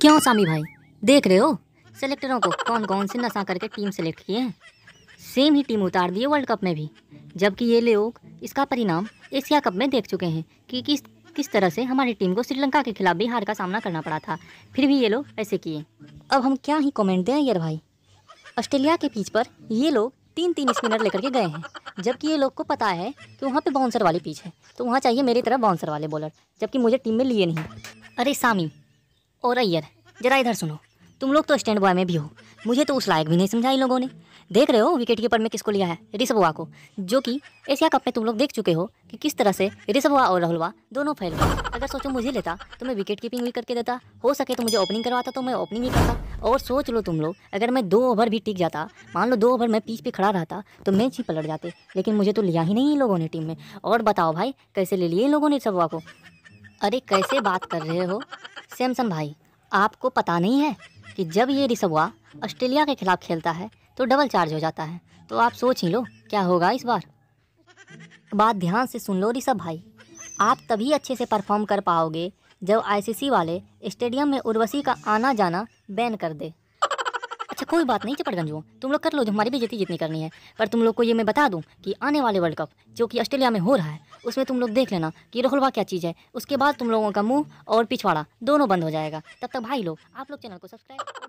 क्यों सामी भाई देख रहे हो सेलेक्टरों को कौन कौन से नशा करके टीम सेलेक्ट किए हैं सेम ही टीम उतार दिए वर्ल्ड कप में भी जबकि ये लोग इसका परिणाम एशिया कप में देख चुके हैं कि किस किस तरह से हमारी टीम को श्रीलंका के खिलाफ भी हार का सामना करना पड़ा था फिर भी ये लोग ऐसे किए अब हम क्या ही कमेंट दें यार भाई ऑस्ट्रेलिया के पिच पर ये लोग तीन तीन स्पिनर लेकर के गए हैं जबकि ये लोग को पता है कि वहाँ पे बाउंसर वाली पिच है तो वहाँ चाहिए मेरी तरह बाउंसर वाले बॉलर जबकि मुझे टीम में लिए नहीं अरे सामी और अय्यर जरा इधर सुनो तुम लोग तो स्टैंड बॉय में भी हो मुझे तो उस लायक भी नहीं समझा इन लोगों ने देख रहे हो विकेट कीपर में किसको लिया है रिसबुआ को जो कि एशिया कप में तुम लोग देख चुके हो कि किस तरह से रिसबुआ और राहुलवा दोनों फैल गए अगर सोचो मुझे लेता तो मैं विकेट कीपिंग भी करके देता हो सके तो मुझे ओपनिंग करवाता तो मैं ओपनिंग ही करता और सोच लो तुम लोग अगर मैं दो ओवर भी टिक जाता मान लो दो ओवर मैं पीच पर खड़ा रहता तो मैच ही पलट जाते लेकिन मुझे तो लिया ही नहीं इन लोगों ने टीम में और बताओ भाई कैसे ले लिए इन लोगों ने रिसबुआ को अरे कैसे बात कर रहे हो सैमसन भाई आपको पता नहीं है कि जब ये रिसवा ऑस्ट्रेलिया के खिलाफ खेलता है तो डबल चार्ज हो जाता है तो आप सोच ही लो क्या होगा इस बार बात ध्यान से सुन लो ऋषभ भाई आप तभी अच्छे से परफॉर्म कर पाओगे जब आईसीसी वाले स्टेडियम में उर्वशी का आना जाना बैन कर दे कोई बात नहीं चपटगंज हो तुम लोग कर लो जो हमारी भी जीती जितनी करनी है पर तुम लोग को ये मैं बता दूँ कि आने वाले वर्ल्ड कप जो कि ऑस्ट्रेलिया में हो रहा है उसमें तुम लोग देख लेना कि रोहलवा क्या चीज़ है उसके बाद तुम लोगों का मुँह और पिछवाड़ा दोनों बंद हो जाएगा तब तक भाई लोग आप लोग चैनल को सब्सक्राइब